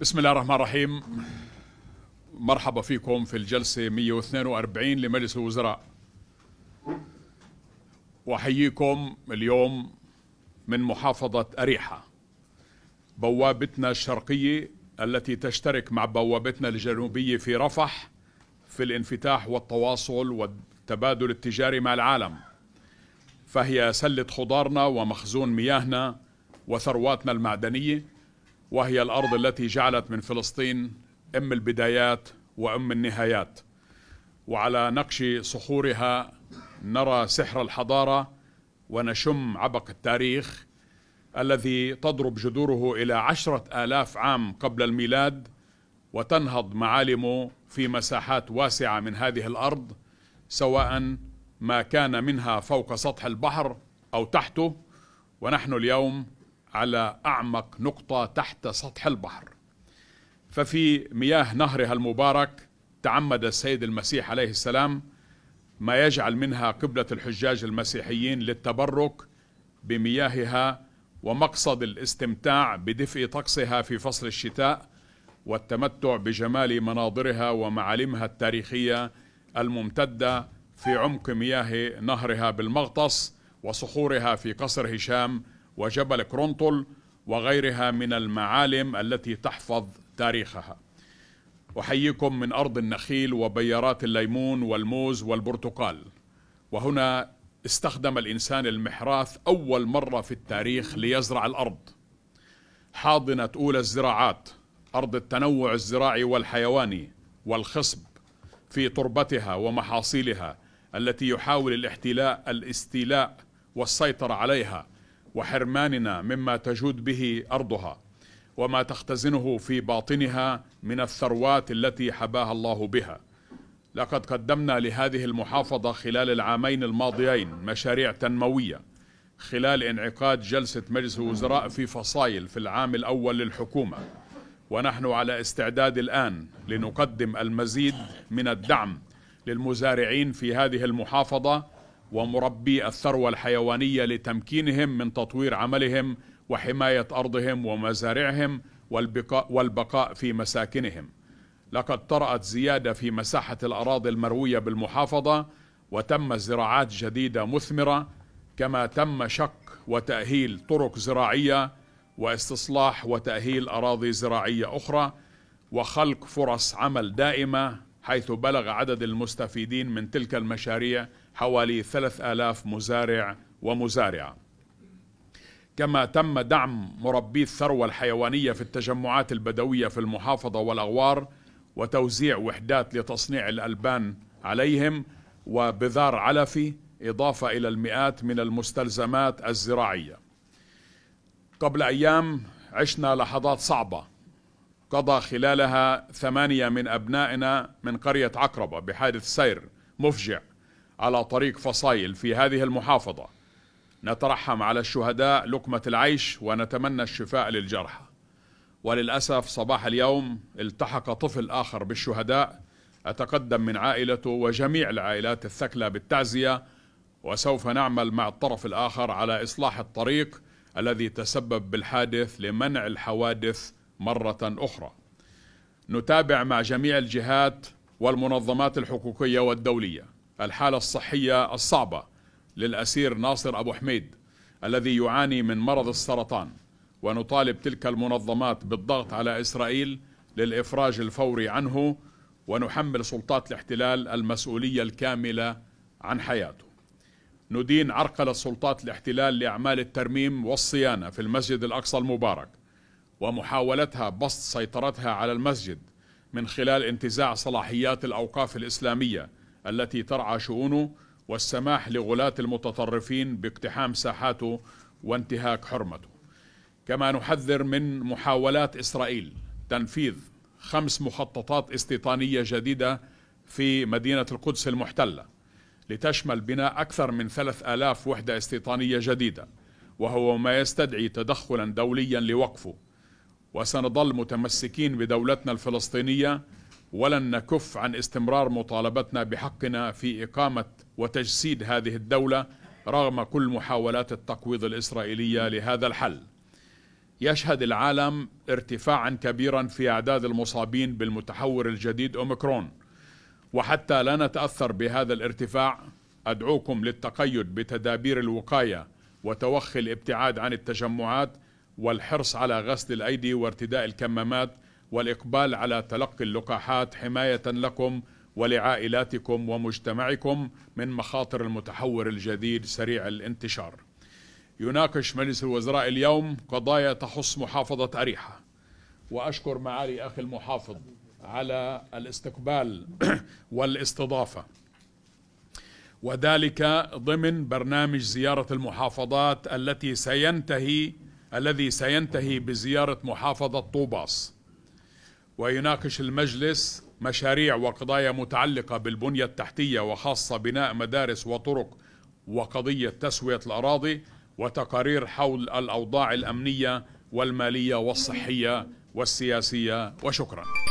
بسم الله الرحمن الرحيم مرحبا فيكم في الجلسة 142 لمجلس الوزراء وحييكم اليوم من محافظة أريحة بوابتنا الشرقية التي تشترك مع بوابتنا الجنوبية في رفح في الانفتاح والتواصل والتبادل التجاري مع العالم فهي سلة خضارنا ومخزون مياهنا وثرواتنا المعدنية وهي الارض التي جعلت من فلسطين ام البدايات وام النهايات وعلى نقش صخورها نرى سحر الحضاره ونشم عبق التاريخ الذي تضرب جذوره الى عشره الاف عام قبل الميلاد وتنهض معالمه في مساحات واسعه من هذه الارض سواء ما كان منها فوق سطح البحر او تحته ونحن اليوم على أعمق نقطة تحت سطح البحر ففي مياه نهرها المبارك تعمد السيد المسيح عليه السلام ما يجعل منها قبلة الحجاج المسيحيين للتبرك بمياهها ومقصد الاستمتاع بدفء طقسها في فصل الشتاء والتمتع بجمال مناظرها ومعالمها التاريخية الممتدة في عمق مياه نهرها بالمغطس وصخورها في قصر هشام وجبل كرونتول وغيرها من المعالم التي تحفظ تاريخها احييكم من ارض النخيل وبيارات الليمون والموز والبرتقال وهنا استخدم الانسان المحراث اول مره في التاريخ ليزرع الارض حاضنه اولى الزراعات ارض التنوع الزراعي والحيواني والخصب في تربتها ومحاصيلها التي يحاول الاحتلاء الاستيلاء والسيطره عليها وحرماننا مما تجود به ارضها وما تختزنه في باطنها من الثروات التي حباها الله بها لقد قدمنا لهذه المحافظة خلال العامين الماضيين مشاريع تنموية خلال انعقاد جلسة مجلس الوزراء في فصائل في العام الأول للحكومة ونحن على استعداد الآن لنقدم المزيد من الدعم للمزارعين في هذه المحافظة ومربي الثروة الحيوانية لتمكينهم من تطوير عملهم وحماية أرضهم ومزارعهم والبقاء, والبقاء في مساكنهم لقد طرأت زيادة في مساحة الأراضي المروية بالمحافظة وتم زراعات جديدة مثمرة كما تم شق وتأهيل طرق زراعية واستصلاح وتأهيل أراضي زراعية أخرى وخلق فرص عمل دائمة حيث بلغ عدد المستفيدين من تلك المشاريع حوالي 3000 مزارع ومزارعة كما تم دعم مربي الثروة الحيوانية في التجمعات البدوية في المحافظة والأغوار وتوزيع وحدات لتصنيع الألبان عليهم وبذار علفي إضافة إلى المئات من المستلزمات الزراعية قبل أيام عشنا لحظات صعبة قضى خلالها ثمانية من أبنائنا من قرية عقربة بحادث سير مفجع على طريق فصايل في هذه المحافظة نترحم على الشهداء لقمة العيش ونتمنى الشفاء للجرحى وللأسف صباح اليوم التحق طفل آخر بالشهداء أتقدم من عائلته وجميع العائلات الثكلى بالتعزية وسوف نعمل مع الطرف الآخر على إصلاح الطريق الذي تسبب بالحادث لمنع الحوادث مرة أخرى نتابع مع جميع الجهات والمنظمات الحقوقية والدولية الحالة الصحية الصعبة للأسير ناصر أبو حميد الذي يعاني من مرض السرطان ونطالب تلك المنظمات بالضغط على إسرائيل للإفراج الفوري عنه ونحمل سلطات الاحتلال المسؤولية الكاملة عن حياته ندين عرقلة سلطات الاحتلال لأعمال الترميم والصيانة في المسجد الأقصى المبارك ومحاولتها بسط سيطرتها على المسجد من خلال انتزاع صلاحيات الأوقاف الإسلامية التي ترعى شؤونه والسماح لغلاة المتطرفين باقتحام ساحاته وانتهاك حرمته كما نحذر من محاولات إسرائيل تنفيذ خمس مخططات استيطانية جديدة في مدينة القدس المحتلة لتشمل بناء أكثر من 3000 وحدة استيطانية جديدة وهو ما يستدعي تدخلا دوليا لوقفه وسنظل متمسكين بدولتنا الفلسطينية ولن نكف عن استمرار مطالبتنا بحقنا في إقامة وتجسيد هذه الدولة رغم كل محاولات التقويض الإسرائيلية لهذا الحل يشهد العالم ارتفاعا كبيرا في أعداد المصابين بالمتحور الجديد أوميكرون وحتى لا نتأثر بهذا الارتفاع أدعوكم للتقيد بتدابير الوقاية وتوخي الابتعاد عن التجمعات والحرص على غسل الأيدي وارتداء الكمامات والإقبال على تلقي اللقاحات حماية لكم ولعائلاتكم ومجتمعكم من مخاطر المتحور الجديد سريع الانتشار. يناقش مجلس الوزراء اليوم قضايا تخص محافظة أريحة وأشكر معالي أخي المحافظ على الاستقبال والاستضافة وذلك ضمن برنامج زيارة المحافظات التي سينتهي الذي سينتهي بزيارة محافظة طوباس ويناقش المجلس مشاريع وقضايا متعلقة بالبنية التحتية وخاصة بناء مدارس وطرق وقضية تسوية الأراضي وتقارير حول الأوضاع الأمنية والمالية والصحية والسياسية وشكراً